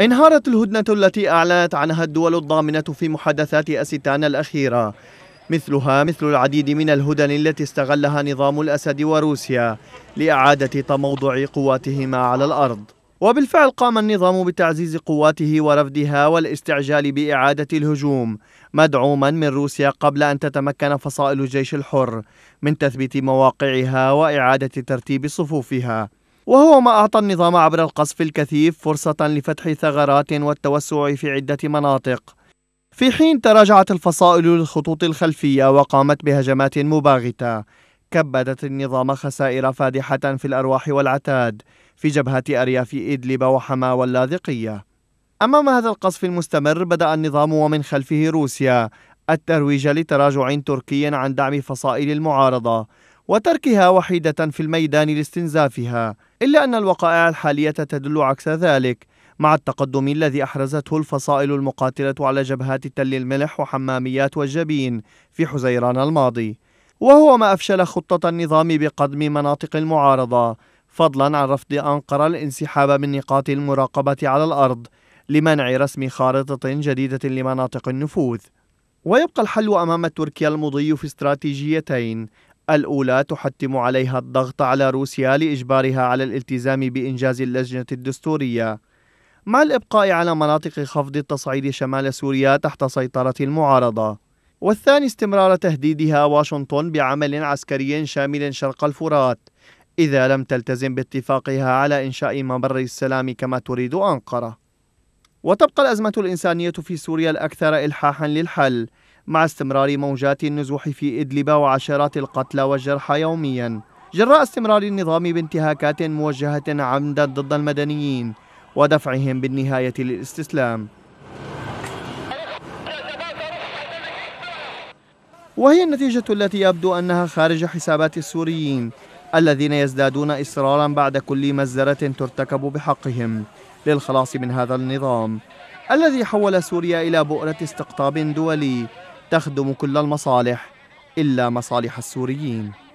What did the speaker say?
انهارت الهدنة التي أعلنت عنها الدول الضامنة في محادثات أستانا الأخيرة مثلها مثل العديد من الهدن التي استغلها نظام الأسد وروسيا لإعادة تموضع قواتهما على الأرض وبالفعل قام النظام بتعزيز قواته ورفدها والاستعجال بإعادة الهجوم مدعوما من روسيا قبل أن تتمكن فصائل الجيش الحر من تثبيت مواقعها وإعادة ترتيب صفوفها وهو ما أعطى النظام عبر القصف الكثيف فرصة لفتح ثغرات والتوسع في عدة مناطق في حين تراجعت الفصائل للخطوط الخلفية وقامت بهجمات مباغتة كبدت النظام خسائر فادحة في الأرواح والعتاد في جبهة أرياف إدلب وحما واللاذقية أمام هذا القصف المستمر بدأ النظام ومن خلفه روسيا الترويج لتراجع تركي عن دعم فصائل المعارضة وتركها وحيدة في الميدان لاستنزافها إلا أن الوقائع الحالية تدل عكس ذلك مع التقدم الذي أحرزته الفصائل المقاتلة على جبهات تل الملح وحماميات والجبين في حزيران الماضي وهو ما أفشل خطة النظام بقدم مناطق المعارضة فضلا عن رفض أنقرة الانسحاب من نقاط المراقبة على الأرض لمنع رسم خارطة جديدة لمناطق النفوذ ويبقى الحل أمام تركيا المضي في استراتيجيتين الأولى تحتم عليها الضغط على روسيا لإجبارها على الالتزام بإنجاز اللجنة الدستورية مع الإبقاء على مناطق خفض التصعيد شمال سوريا تحت سيطرة المعارضة والثاني استمرار تهديدها واشنطن بعمل عسكري شامل شرق الفرات إذا لم تلتزم باتفاقها على إنشاء ممر السلام كما تريد أنقرة وتبقى الأزمة الإنسانية في سوريا الأكثر إلحاحا للحل مع استمرار موجات النزوح في إدلب وعشرات القتلى والجرحى يوميا جراء استمرار النظام بانتهاكات موجهة عمدا ضد المدنيين ودفعهم بالنهاية للاستسلام وهي النتيجة التي يبدو أنها خارج حسابات السوريين الذين يزدادون إصرارا بعد كل مزرة ترتكب بحقهم للخلاص من هذا النظام الذي حول سوريا إلى بؤرة استقطاب دولي تخدم كل المصالح إلا مصالح السوريين